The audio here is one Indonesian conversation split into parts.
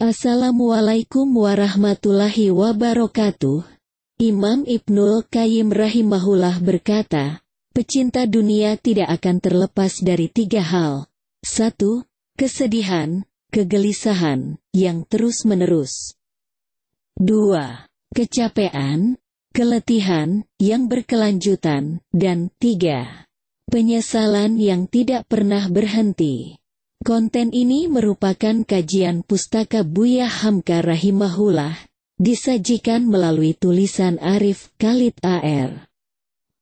Assalamualaikum warahmatullahi wabarakatuh. Imam Ibnul Qayyim rahimahullah berkata, pecinta dunia tidak akan terlepas dari tiga hal. Satu, kesedihan, kegelisahan, yang terus-menerus. Dua, kecapean, keletihan, yang berkelanjutan, dan tiga, penyesalan yang tidak pernah berhenti. Konten ini merupakan kajian pustaka Buya Hamka rahimahullah, disajikan melalui tulisan Arif Khalid AR.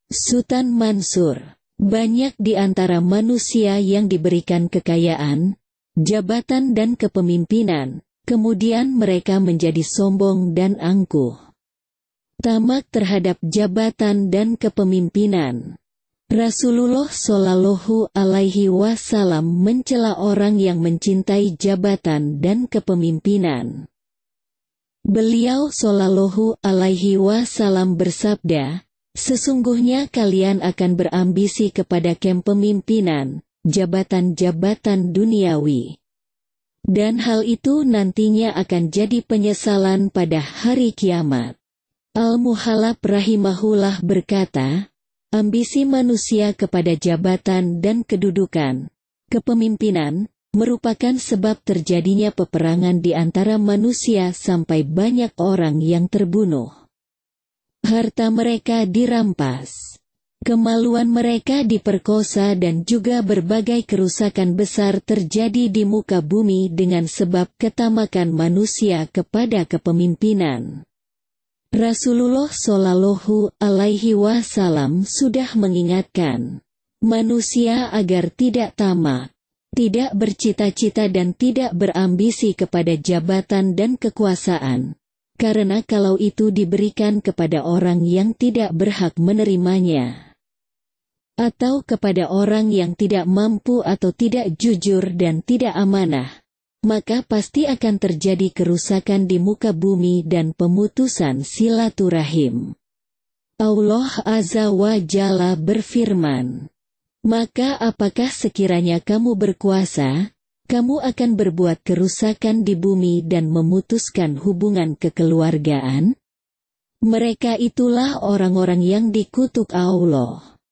Sultan Mansur, banyak di antara manusia yang diberikan kekayaan, jabatan dan kepemimpinan, kemudian mereka menjadi sombong dan angkuh. Tamak terhadap jabatan dan kepemimpinan Rasulullah Shallallahu Alaihi Wasallam mencela orang yang mencintai jabatan dan kepemimpinan. Beliau Shallallahu Alaihi Wasallam bersabda, "Sesungguhnya kalian akan berambisi kepada kepemimpinan, jabatan-jabatan duniawi, dan hal itu nantinya akan jadi penyesalan pada hari kiamat." Al-Muhalab rahimahullah berkata, Ambisi manusia kepada jabatan dan kedudukan, kepemimpinan, merupakan sebab terjadinya peperangan di antara manusia sampai banyak orang yang terbunuh. Harta mereka dirampas. Kemaluan mereka diperkosa dan juga berbagai kerusakan besar terjadi di muka bumi dengan sebab ketamakan manusia kepada kepemimpinan. Rasulullah Shallallahu Alaihi Wasallam sudah mengingatkan manusia agar tidak tamak, tidak bercita-cita dan tidak berambisi kepada jabatan dan kekuasaan. Karena kalau itu diberikan kepada orang yang tidak berhak menerimanya, atau kepada orang yang tidak mampu atau tidak jujur dan tidak amanah, maka pasti akan terjadi kerusakan di muka bumi dan pemutusan silaturahim. Allah Azza wa Jalla berfirman, Maka apakah sekiranya kamu berkuasa, kamu akan berbuat kerusakan di bumi dan memutuskan hubungan kekeluargaan? Mereka itulah orang-orang yang dikutuk Allah.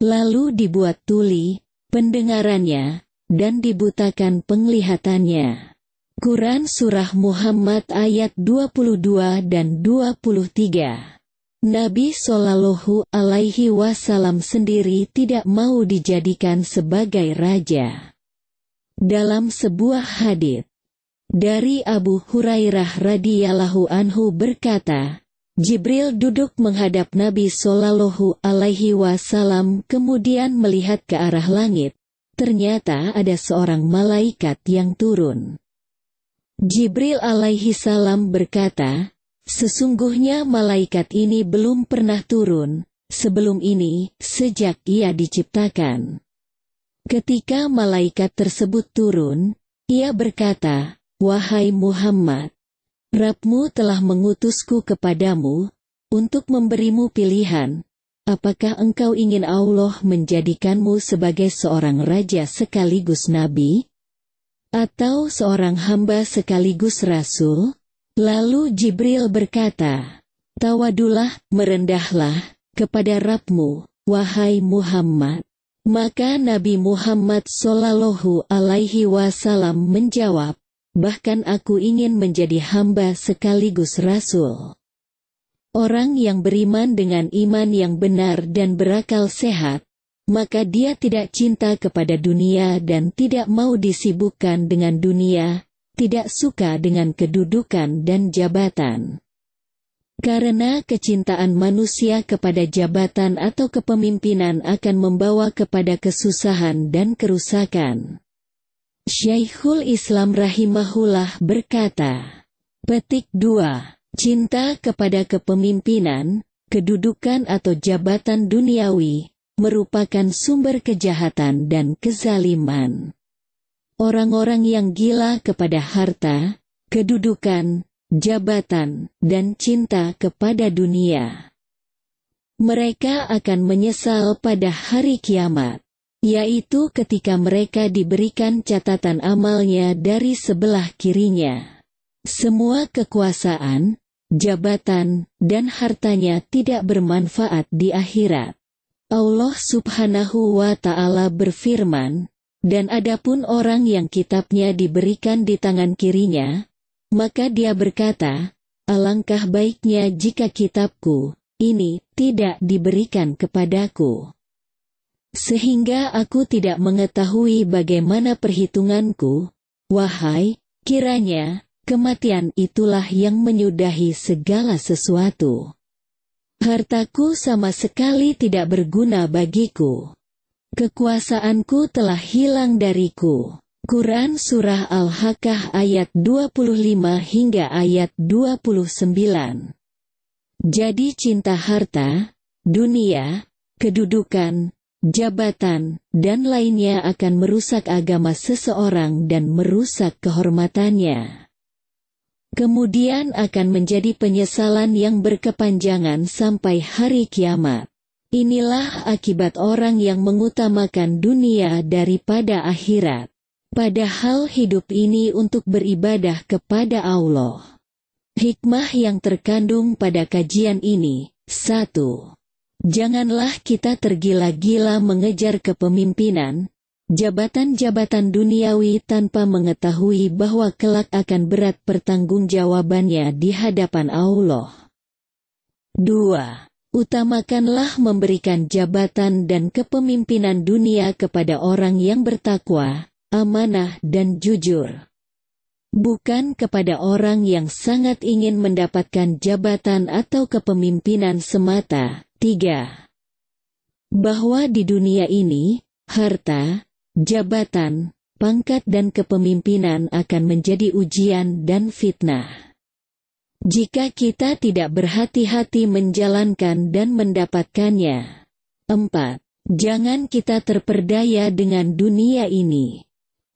Lalu dibuat tuli, pendengarannya, dan dibutakan penglihatannya. Quran Surah Muhammad ayat 22 dan 23 Nabi Shallallahu Alaihi Wasallam sendiri tidak mau dijadikan sebagai raja. Dalam sebuah hadis dari Abu Hurairah radhiyallahu anhu berkata, Jibril duduk menghadap Nabi Shallallahu Alaihi Wasallam kemudian melihat ke arah langit ternyata ada seorang malaikat yang turun. Jibril alaihi salam berkata, Sesungguhnya malaikat ini belum pernah turun, sebelum ini, sejak ia diciptakan. Ketika malaikat tersebut turun, ia berkata, Wahai Muhammad, Rabbmu telah mengutusku kepadamu, untuk memberimu pilihan, Apakah engkau ingin Allah menjadikanmu sebagai seorang raja sekaligus nabi? Atau seorang hamba sekaligus rasul? Lalu Jibril berkata, Tawadulah, merendahlah, kepada Rabbmu, wahai Muhammad. Maka Nabi Muhammad sallallahu Alaihi Wasallam menjawab, bahkan aku ingin menjadi hamba sekaligus rasul. Orang yang beriman dengan iman yang benar dan berakal sehat, maka dia tidak cinta kepada dunia dan tidak mau disibukkan dengan dunia, tidak suka dengan kedudukan dan jabatan. Karena kecintaan manusia kepada jabatan atau kepemimpinan akan membawa kepada kesusahan dan kerusakan. Syaikhul Islam rahimahullah berkata, Petik 2 Cinta kepada kepemimpinan, kedudukan atau jabatan duniawi, merupakan sumber kejahatan dan kezaliman. Orang-orang yang gila kepada harta, kedudukan, jabatan, dan cinta kepada dunia. Mereka akan menyesal pada hari kiamat, yaitu ketika mereka diberikan catatan amalnya dari sebelah kirinya. Semua kekuasaan, jabatan, dan hartanya tidak bermanfaat di akhirat. Allah subhanahu wa ta'ala berfirman, dan adapun orang yang kitabnya diberikan di tangan kirinya, maka dia berkata, alangkah baiknya jika kitabku, ini tidak diberikan kepadaku. Sehingga aku tidak mengetahui bagaimana perhitunganku, wahai, kiranya, Kematian itulah yang menyudahi segala sesuatu. Hartaku sama sekali tidak berguna bagiku. Kekuasaanku telah hilang dariku. Quran Surah Al-Hakah ayat 25 hingga ayat 29. Jadi cinta harta, dunia, kedudukan, jabatan, dan lainnya akan merusak agama seseorang dan merusak kehormatannya kemudian akan menjadi penyesalan yang berkepanjangan sampai hari kiamat. Inilah akibat orang yang mengutamakan dunia daripada akhirat. Padahal hidup ini untuk beribadah kepada Allah. Hikmah yang terkandung pada kajian ini, satu. Janganlah kita tergila-gila mengejar kepemimpinan, jabatan-jabatan duniawi tanpa mengetahui bahwa kelak akan berat pertanggungjawabannya di hadapan Allah. 2. Utamakanlah memberikan jabatan dan kepemimpinan dunia kepada orang yang bertakwa, amanah dan jujur. Bukan kepada orang yang sangat ingin mendapatkan jabatan atau kepemimpinan semata. 3. Bahwa di dunia ini, harta, Jabatan, pangkat dan kepemimpinan akan menjadi ujian dan fitnah. Jika kita tidak berhati-hati menjalankan dan mendapatkannya. 4. Jangan kita terperdaya dengan dunia ini.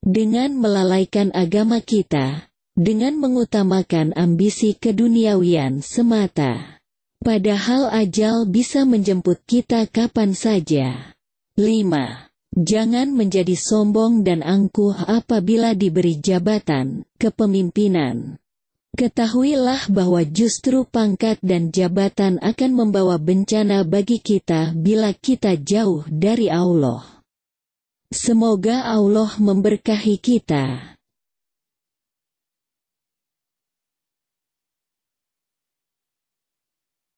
Dengan melalaikan agama kita, dengan mengutamakan ambisi keduniawian semata. Padahal ajal bisa menjemput kita kapan saja. 5. Jangan menjadi sombong dan angkuh apabila diberi jabatan, kepemimpinan. Ketahuilah bahwa justru pangkat dan jabatan akan membawa bencana bagi kita bila kita jauh dari Allah. Semoga Allah memberkahi kita.